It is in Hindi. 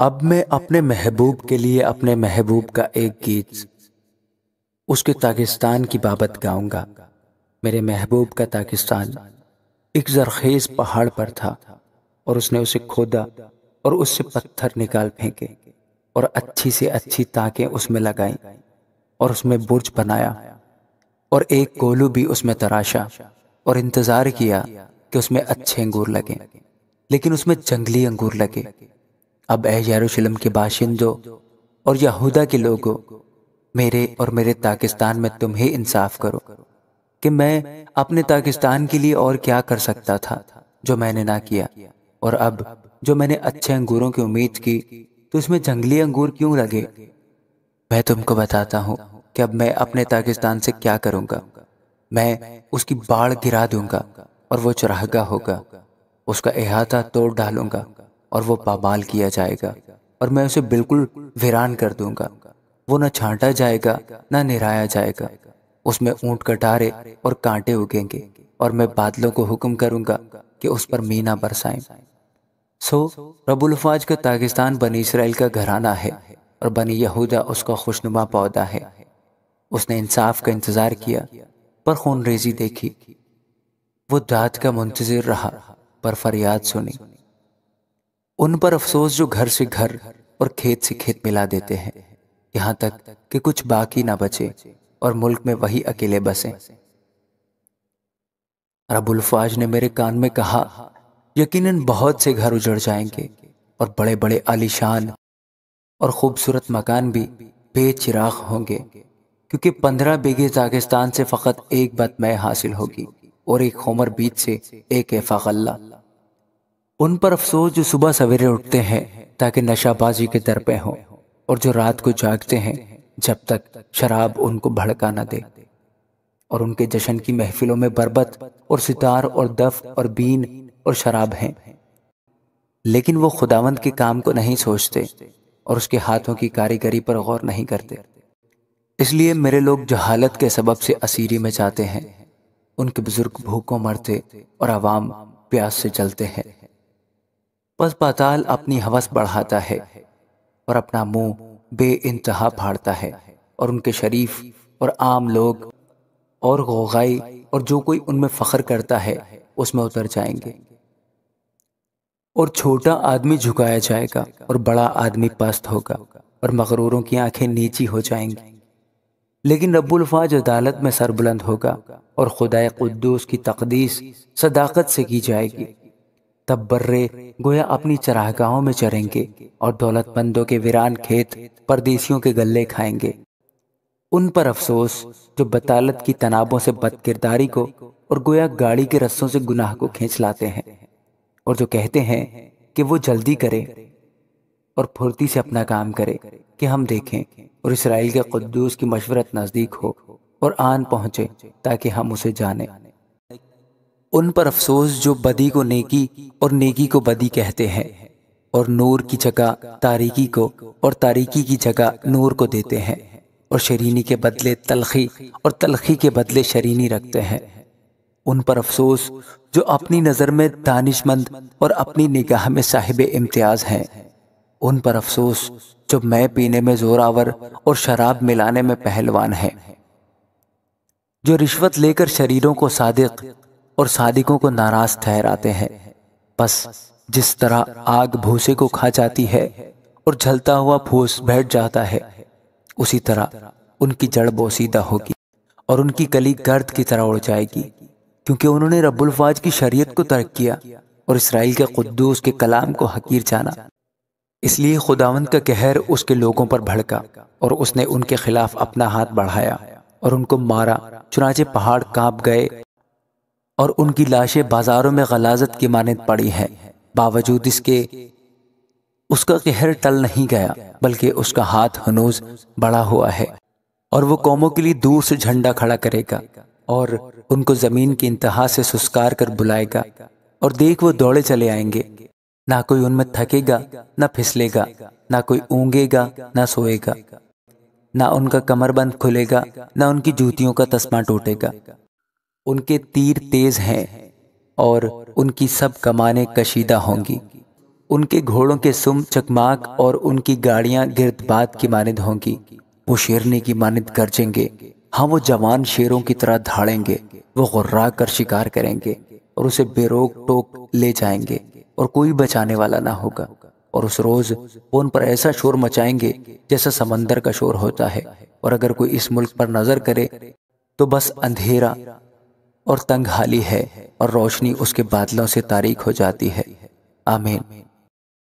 अब मैं अपने महबूब के लिए अपने महबूब का एक गीत उसके ताकिस्तान की बाबत गाऊंगा मेरे महबूब का ताकिस्तान एक जरखेज पहाड़ पर था और उसने उसे खोदा और उससे पत्थर निकाल फेंके और अच्छी से अच्छी ताकें उसमें लगाई और उसमें बुर्ज बनाया और एक गोलू भी उसमें तराशा और इंतज़ार किया कि उसमें अच्छे अंगूर लगे लेकिन उसमें जंगली अंगूर लगे अब ए यरूशलेम के बाशिंदों और यहूदा के लोगों मेरे और मेरे ताकिस्तान में तुम ही इंसाफ करो कि मैं अपने ताकिस्तान के लिए और क्या कर सकता था जो मैंने ना किया और अब जो मैंने अच्छे अंगूरों की उम्मीद की तो उसमें जंगली अंगूर क्यों लगे मैं तुमको बताता हूँ कि अब मैं अपने ताकिस्तान से क्या करूँगा मैं उसकी बाढ़ गिरा दूंगा और वो चराहगा होगा उसका अहाता तोड़ डालूंगा और वो पामाल किया जाएगा और मैं उसे बिल्कुल वीरान कर दूंगा वो न छांटा जाएगा न निराया जाएगा उसमें ऊंट कटारे और कांटे उगेंगे और मैं बादलों को हुक्म करूंगा कि उस पर मीना बरसाएं सो रबुल्फाज का पाकिस्तान बनी इसराइल का घराना है और बनी यहूदा उसका खुशनुमा पौधा है उसने इंसाफ का इंतज़ार किया पर खून रेजी देखी वो दाद का मुंतजर रहा पर फरियाद सुनी उन पर अफसोस जो घर से घर और खेत से खेत मिला देते हैं यहां तक कि कुछ बाकी ना बचे और मुल्क में वही अकेले बसे रबुल्फाज ने मेरे कान में कहा यकीनन बहुत से घर उजड़ जाएंगे और बड़े बड़े आलीशान और खूबसूरत मकान भी बेचिराग होंगे क्योंकि पंद्रह बीघे दागिस्तान से फ़कत एक बतमय हासिल होगी और एक होमर बीच से एक एफागल्ला उन पर अफसोस जो सुबह सवेरे उठते हैं ताकि नशाबाजी के दर पे हों और जो रात को जागते हैं जब तक शराब उनको भड़का ना दे और उनके जश्न की महफिलों में बरबत और सितार और दफ और बीन और शराब हैं लेकिन वो खुदावंद के काम को नहीं सोचते और उसके हाथों की कारीगरी पर गौर नहीं करते इसलिए मेरे लोग जहालत के सबब से असीरी में जाते हैं उनके बुजुर्ग भूखों मरते और आवाम प्यास से जलते हैं बस पाताल अपनी हवस बढ़ाता है और अपना मुंह बे इंतहा फाड़ता है और उनके शरीफ और आम लोग और गोगाई और जो कोई उनमें फ़ख्र करता है उसमें उतर जाएंगे और छोटा आदमी झुकाया जाएगा और बड़ा आदमी पस्त होगा और मकरूरों की आंखें नीची हो जाएंगी लेकिन रब्बुल्फाज अदालत में सरबुलंद होगा और खुदाए कुद्दूस की तकदीस सदाकत से की जाएगी तब बर्रे गोया अपनी चराहगाहों में चरेंगे और दौलतमंदों के वीरान खेत परदेशियों के गले खाएंगे उन पर अफसोस जो बतालत की तनाबों से बदकिरदारी को और गोया गाड़ी के रस्सों से गुनाह को खींच लाते हैं और जो कहते हैं कि वो जल्दी करे और फुर्ती से अपना काम करे कि हम देखें और इसराइल के कद्दूस की मशवरत नज़दीक हो और आन पहुंचे ताकि हम उसे जाने उन पर अफसोस जो बदी को नेकी और नेकी को बदी कहते हैं और नूर की जगह तारीकी को और तारीकी की जगह नूर को देते हैं और शरीनी के बदले तलखी और तलखी के बदले शरीनी रखते हैं उन पर अफसोस जो अपनी नज़र में दानिशमंद और अपनी निगाह में साहिब इम्तियाज हैं उन पर अफसोस जो मैं पीने में जोरावर और शराब मिलाने में पहलवान है जो रिश्वत लेकर शरीरों को सादिक और सादिकों को नाराज ठहराते हैं बस जिस तरह आग भूसे को खा जाती है और जलता हुआ फूस बैठ जाता है उसी तरह उनकी जड़ बोसीदा होगी और उनकी कली गर्द की तरह उड़ जाएगी क्योंकि उन्होंने रबुल्फाज की शरीयत को तर्क किया और इसराइल के कुद्दूस के कलाम को हकीर जाना इसलिए खुदावंत का कहर उसके लोगों पर भड़का और उसने उनके खिलाफ अपना हाथ बढ़ाया और उनको मारा चुनाचे पहाड़ कांप गए और उनकी लाशें बाजारों में गलाजत की मानद पड़ी हैं बावजूद इसके उसका कहर टल नहीं गया बल्कि उसका हाथ हनूज बड़ा हुआ है और वो कौमों के लिए दूर से झंडा खड़ा करेगा और उनको ज़मीन की इंतहा से सुस्कार कर बुलाएगा और देख वो दौड़े चले आएंगे ना कोई उनमें थकेगा ना फिसलेगा ना कोई ऊँगेगा ना सोएगा ना उनका कमरबंद खुलेगा ना उनकी जूतियों का तस्मा टूटेगा उनके तीर तेज हैं और उनकी सब कमाने कशीदा होंगी उनके घोड़ों के सुम चकमाक और उनकी गाड़ियां गिरदबाद की मानद होंगी वो शेरने की मानद गर्जेंगे हाँ वो जवान शेरों की तरह धाड़ेंगे वो गुर्रा कर शिकार करेंगे और उसे बेरोक टोक ले जाएंगे और कोई बचाने वाला ना होगा और उस रोज वो उन पर ऐसा शोर मचाएंगे जैसा समंदर का शोर होता है और अगर कोई इस मुल्क पर नजर करे तो बस अंधेरा और तंग हाली है और रोशनी उसके बादलों से तारीख हो जाती है आमीन